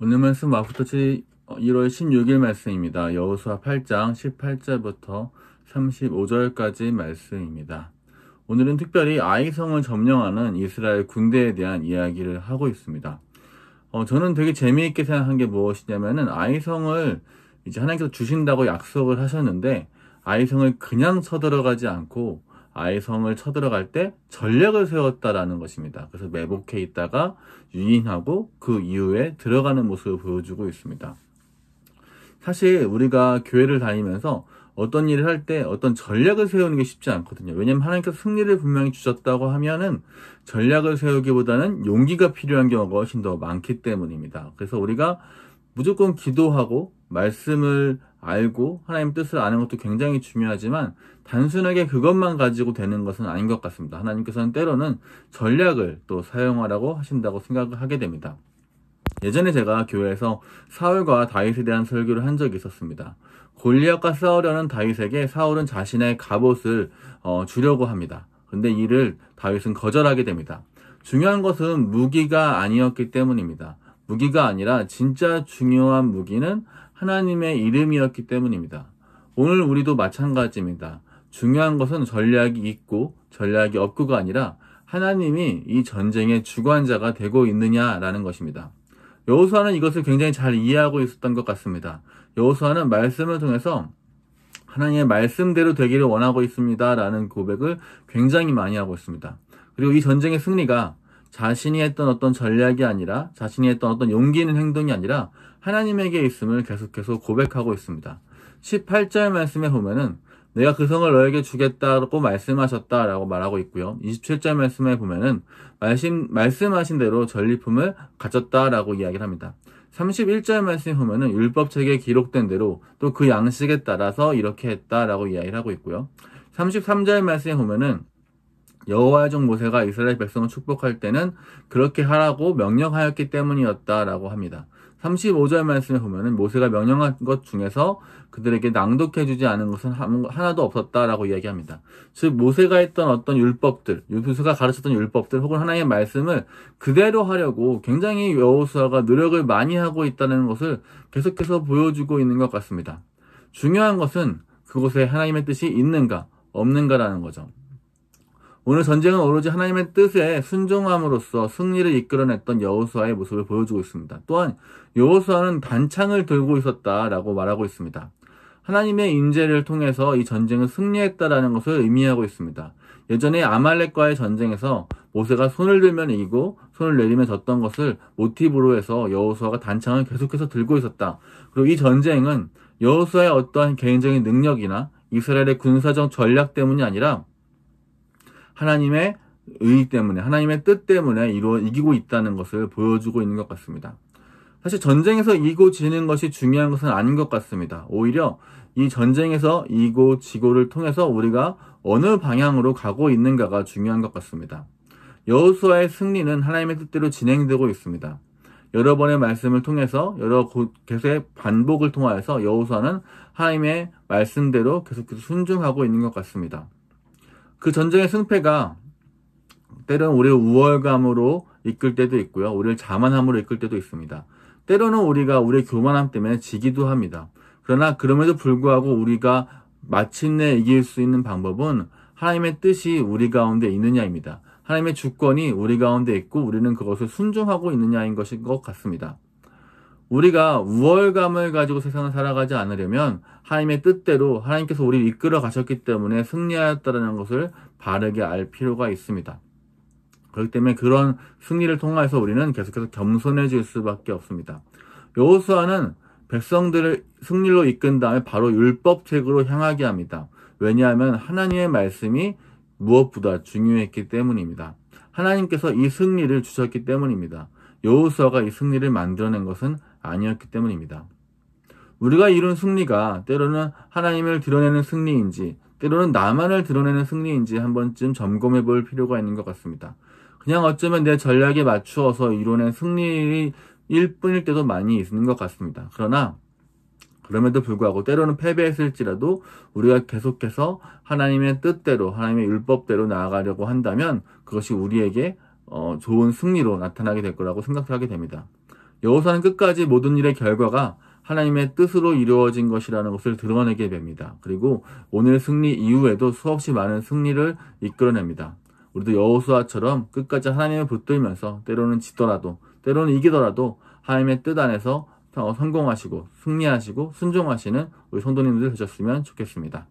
오늘 말씀 마부터치 1월 16일 말씀입니다. 여호수아 8장 18절부터 35절까지 말씀입니다. 오늘은 특별히 아이성을 점령하는 이스라엘 군대에 대한 이야기를 하고 있습니다. 어, 저는 되게 재미있게 생각한 게 무엇이냐면은 아이성을 이제 하나님께서 주신다고 약속을 하셨는데 아이성을 그냥 쳐들어가지 않고 아이 성을 쳐들어갈 때 전략을 세웠다라는 것입니다. 그래서 매복해 있다가 유인하고 그 이후에 들어가는 모습을 보여주고 있습니다. 사실 우리가 교회를 다니면서 어떤 일을 할 때 어떤 전략을 세우는 게 쉽지 않거든요. 왜냐하면 하나님께서 승리를 분명히 주셨다고 하면은 전략을 세우기보다는 용기가 필요한 경우가 훨씬 더 많기 때문입니다. 그래서 우리가 무조건 기도하고 말씀을 알고 하나님 뜻을 아는 것도 굉장히 중요하지만 단순하게 그것만 가지고 되는 것은 아닌 것 같습니다. 하나님께서는 때로는 전략을 또 사용하라고 하신다고 생각을 하게 됩니다. 예전에 제가 교회에서 사울과 다윗에 대한 설교를 한 적이 있었습니다. 골리앗과 싸우려는 다윗에게 사울은 자신의 갑옷을 어, 주려고 합니다. 근데 이를 다윗은 거절하게 됩니다. 중요한 것은 무기가 아니었기 때문입니다. 무기가 아니라 진짜 중요한 무기는 하나님의 이름이었기 때문입니다. 오늘 우리도 마찬가지입니다. 중요한 것은 전략이 있고 전략이 없고가 아니라 하나님이 이 전쟁의 주관자가 되고 있느냐라는 것입니다. 여호수아는 이것을 굉장히 잘 이해하고 있었던 것 같습니다. 여호수아는 말씀을 통해서 하나님의 말씀대로 되기를 원하고 있습니다라는 고백을 굉장히 많이 하고 있습니다. 그리고 이 전쟁의 승리가 자신이 했던 어떤 전략이 아니라 자신이 했던 어떤 용기 있는 행동이 아니라 하나님에게 있음을 계속해서 고백하고 있습니다. 18절 말씀에 보면은 내가 그 성을 너에게 주겠다고 말씀하셨다라고 말하고 있고요. 27절 말씀에 보면은 말씀 말씀하신 대로 전리품을 가졌다라고 이야기를 합니다. 31절 말씀에 보면은 율법책에 기록된 대로 또 그 양식에 따라서 이렇게 했다라고 이야기를 하고 있고요. 33절 말씀에 보면은 여호와의 종 모세가 이스라엘 백성을 축복할 때는 그렇게 하라고 명령하였기 때문이었다라고 합니다. 35절 말씀에 보면은 모세가 명령한 것 중에서 그들에게 낭독해 주지 않은 것은 하나도 없었다라고 이야기합니다. 즉 모세가 했던 어떤 율법들, 모세가 가르쳤던 율법들 혹은 하나의 말씀을 그대로 하려고 굉장히 여호수아가 노력을 많이 하고 있다는 것을 계속해서 보여주고 있는 것 같습니다. 중요한 것은 그곳에 하나님의 뜻이 있는가 없는가라는 거죠. 오늘 전쟁은 오로지 하나님의 뜻에 순종함으로써 승리를 이끌어냈던 여호수아의 모습을 보여주고 있습니다. 또한 여호수아는 단창을 들고 있었다라고 말하고 있습니다. 하나님의 임재를 통해서 이전쟁은 승리했다라는 것을 의미하고 있습니다. 예전에 아말렉과의 전쟁에서 모세가 손을 들면 이기고 손을 내리면 졌던 것을 모티브로 해서 여호수아가 단창을 계속해서 들고 있었다. 그리고 이 전쟁은 여호수아의 어떠한 개인적인 능력이나 이스라엘의 군사적 전략 때문이 아니라 하나님의 의의 때문에 하나님의 뜻 때문에 이루어 이기고 있다는 것을 보여주고 있는 것 같습니다. 사실 전쟁에서 이고 지는 것이 중요한 것은 아닌 것 같습니다. 오히려 이 전쟁에서 이고 지고를 통해서 우리가 어느 방향으로 가고 있는가가 중요한 것 같습니다. 여호수아의 승리는 하나님의 뜻대로 진행되고 있습니다. 여러 번의 말씀을 통해서 여러 계속의 반복을 통하여서 여호수아는 하나님의 말씀대로 계속해서 순종하고 있는 것 같습니다. 그 전쟁의 승패가 때로는 우리를 우월감으로 이끌 때도 있고요. 우리를 자만함으로 이끌 때도 있습니다. 때로는 우리가 우리의 교만함 때문에 지기도 합니다. 그러나 그럼에도 불구하고 우리가 마침내 이길 수 있는 방법은 하나님의 뜻이 우리 가운데 있느냐입니다. 하나님의 주권이 우리 가운데 있고 우리는 그것을 순종하고 있느냐인 것인 것 같습니다. 우리가 우월감을 가지고 세상을 살아가지 않으려면 하나님의 뜻대로 하나님께서 우리를 이끌어 가셨기 때문에 승리하였다는 것을 바르게 알 필요가 있습니다. 그렇기 때문에 그런 승리를 통해서 우리는 계속해서 겸손해질 수밖에 없습니다. 여호수아는 백성들을 승리로 이끈 다음에 바로 율법책으로 향하게 합니다. 왜냐하면 하나님의 말씀이 무엇보다 중요했기 때문입니다. 하나님께서 이 승리를 주셨기 때문입니다. 여호수아가 이 승리를 만들어낸 것은 아니었기 때문입니다. 우리가 이룬 승리가 때로는 하나님을 드러내는 승리인지 때로는 나만을 드러내는 승리인지 한 번쯤 점검해 볼 필요가 있는 것 같습니다. 그냥 어쩌면 내 전략에 맞추어서 이뤄낸 승리일 뿐일 때도 많이 있는 것 같습니다. 그러나 그럼에도 불구하고 때로는 패배했을지라도 우리가 계속해서 하나님의 뜻대로 하나님의 율법대로 나아가려고 한다면 그것이 우리에게 어, 좋은 승리로 나타나게 될 거라고 생각하게 됩니다. 여호사는 끝까지 모든 일의 결과가 하나님의 뜻으로 이루어진 것이라는 것을 드러내게 됩니다. 그리고 오늘 승리 이후에도 수없이 많은 승리를 이끌어냅니다. 우리도 여호수아처럼 끝까지 하나님을 붙들면서 때로는 지더라도 때로는 이기더라도 하나님의 뜻 안에서 성공하시고 승리하시고 순종하시는 우리 성도님들 되셨으면 좋겠습니다.